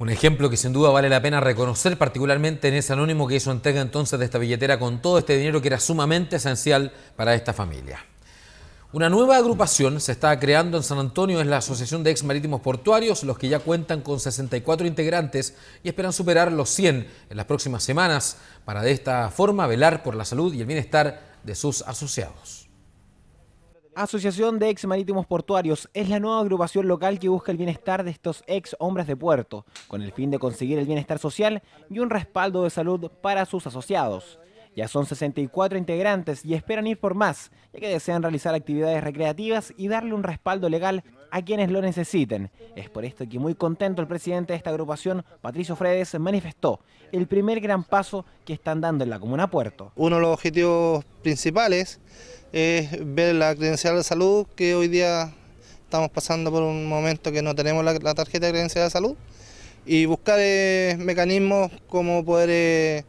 Un ejemplo que sin duda vale la pena reconocer particularmente en ese anónimo que hizo entrega entonces de esta billetera con todo este dinero que era sumamente esencial para esta familia. Una nueva agrupación se está creando en San Antonio, es la Asociación de Ex Marítimos Portuarios, los que ya cuentan con 64 integrantes y esperan superar los 100 en las próximas semanas para de esta forma velar por la salud y el bienestar de sus asociados. Asociación de Ex Marítimos Portuarios es la nueva agrupación local que busca el bienestar de estos ex hombres de puerto, con el fin de conseguir el bienestar social y un respaldo de salud para sus asociados. Ya son 64 integrantes y esperan ir por más, ya que desean realizar actividades recreativas y darle un respaldo legal a quienes lo necesiten. Es por esto que muy contento el presidente de esta agrupación, Patricio Fredes, manifestó el primer gran paso que están dando en la Comuna Puerto. Uno de los objetivos principales es ver la credencial de salud, que hoy día estamos pasando por un momento que no tenemos la, tarjeta de credencial de salud, y buscar eh, mecanismos como poder... Eh,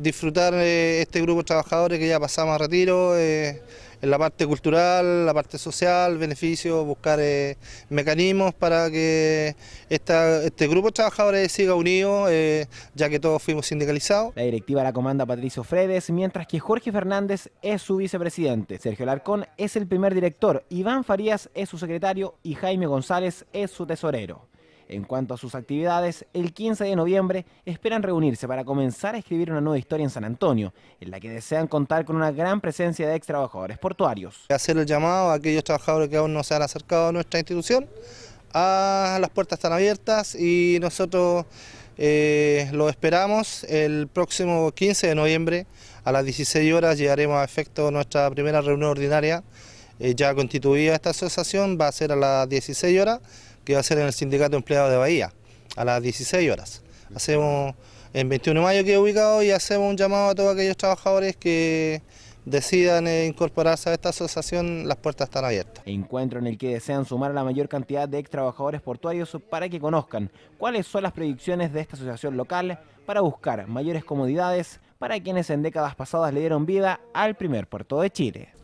disfrutar eh, este grupo de trabajadores que ya pasamos a retiro, eh, en la parte cultural, la parte social, beneficios, buscar eh, mecanismos para que este grupo de trabajadores siga unido, ya que todos fuimos sindicalizados. La directiva la comanda Patricio Fredes, mientras que Jorge Fernández es su vicepresidente, Sergio Larcón es el primer director, Iván Farías es su secretario y Jaime González es su tesorero. En cuanto a sus actividades, el 15 de noviembre esperan reunirse para comenzar a escribir una nueva historia en San Antonio, en la que desean contar con una gran presencia de ex trabajadores portuarios. Hacer el llamado a aquellos trabajadores que aún no se han acercado a nuestra institución, a las puertas están abiertas y nosotros eh, lo esperamos el próximo 15 de noviembre a las 16 horas llegaremos a efecto nuestra primera reunión ordinaria eh, ya constituida esta asociación, va a ser a las 16 horas, que va a ser en el Sindicato empleado de Bahía, a las 16 horas. Hacemos, en 21 de mayo que ubicado y hacemos un llamado a todos aquellos trabajadores que decidan eh, incorporarse a esta asociación, las puertas están abiertas. Encuentro en el que desean sumar a la mayor cantidad de ex trabajadores portuarios para que conozcan cuáles son las predicciones de esta asociación local para buscar mayores comodidades para quienes en décadas pasadas le dieron vida al primer puerto de Chile.